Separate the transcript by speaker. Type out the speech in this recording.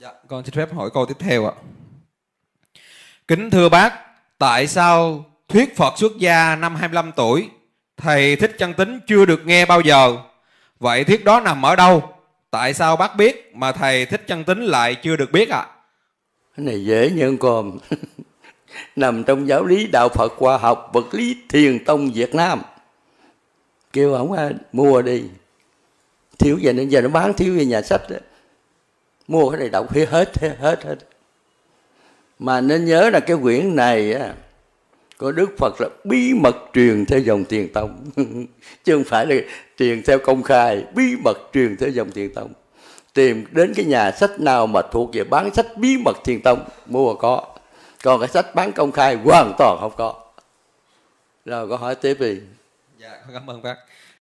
Speaker 1: Dạ, con xin phép hỏi câu tiếp theo ạ. Kính thưa bác, tại sao thuyết Phật xuất gia năm 25 tuổi, thầy thích chân tính chưa được nghe bao giờ? Vậy thuyết đó nằm ở đâu? Tại sao bác biết mà thầy thích chân tính
Speaker 2: lại chưa được biết ạ? Cái này dễ như con nằm trong giáo lý đạo Phật khoa học vật lý thiền tông Việt Nam. Kêu ổng à, mua đi. Thiếu về nên giờ nó bán thiếu về nhà sách đó mua cái này đọc hết hết hết hết mà nên nhớ là cái quyển này á của Đức Phật là bí mật truyền theo dòng tiền tông chứ không phải là truyền theo công khai bí mật truyền theo dòng tiền tông tìm đến cái nhà sách nào mà thuộc về bán sách bí mật thiền tông mua có còn cái sách bán công khai hoàn toàn không có rồi có hỏi tiếp đi
Speaker 3: dạ cảm ơn bác